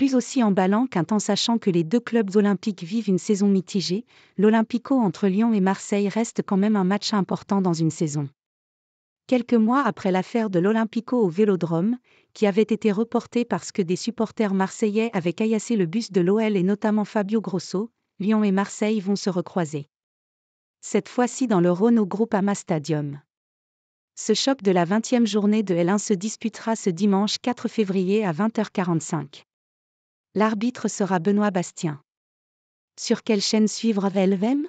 plus aussi emballant qu'un temps sachant que les deux clubs olympiques vivent une saison mitigée, l'Olympico entre Lyon et Marseille reste quand même un match important dans une saison. Quelques mois après l'affaire de l'Olympico au Vélodrome, qui avait été reportée parce que des supporters marseillais avaient caillassé le bus de l'OL et notamment Fabio Grosso, Lyon et Marseille vont se recroiser. Cette fois-ci dans le Rhône au Groupama Stadium. Ce choc de la 20e journée de L1 se disputera ce dimanche 4 février à 20h45. L'arbitre sera Benoît Bastien. Sur quelle chaîne suivre VLVM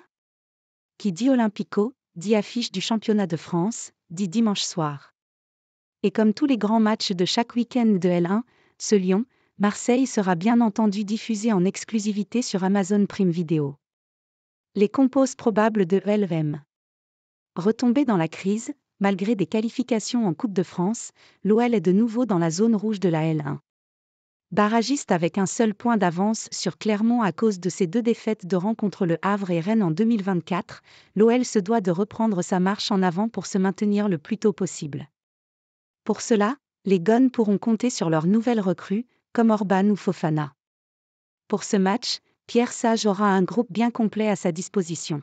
Qui dit Olympico, dit affiche du championnat de France, dit dimanche soir. Et comme tous les grands matchs de chaque week-end de L1, ce Lyon, Marseille sera bien entendu diffusé en exclusivité sur Amazon Prime Video. Les compos probables de VLVM Retombé dans la crise, malgré des qualifications en Coupe de France, l'OL est de nouveau dans la zone rouge de la L1 barragiste avec un seul point d'avance sur Clermont à cause de ses deux défaites de rencontre Le Havre et Rennes en 2024, l'OL se doit de reprendre sa marche en avant pour se maintenir le plus tôt possible. Pour cela, les Gones pourront compter sur leurs nouvelles recrues, comme Orban ou Fofana. Pour ce match, Pierre Sage aura un groupe bien complet à sa disposition.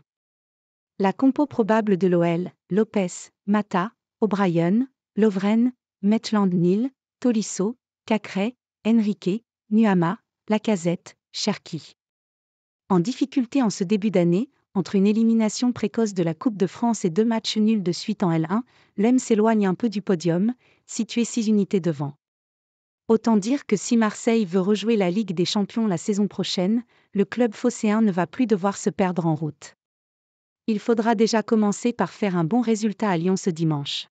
La compo probable de l'OL, Lopez, Mata, O'Brien, Lovren, maitland nil Tolisso, Cacré, Enrique, Nuama, Lacazette, Cherki. En difficulté en ce début d'année, entre une élimination précoce de la Coupe de France et deux matchs nuls de suite en L1, l'EM s'éloigne un peu du podium, situé 6 unités devant. Autant dire que si Marseille veut rejouer la Ligue des Champions la saison prochaine, le club phocéen ne va plus devoir se perdre en route. Il faudra déjà commencer par faire un bon résultat à Lyon ce dimanche.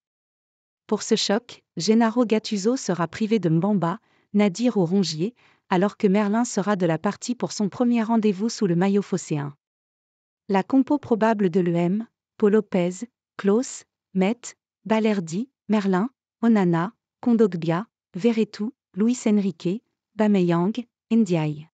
Pour ce choc, Gennaro Gattuso sera privé de Mbamba, Nadir ou Rongier, alors que Merlin sera de la partie pour son premier rendez-vous sous le maillot phocéen. La compo probable de l'EM, Paul Lopez, Klaus, Met, Balerdi, Merlin, Onana, Kondogbia, Veretout, Luis Enrique, Bameyang, Ndiaye.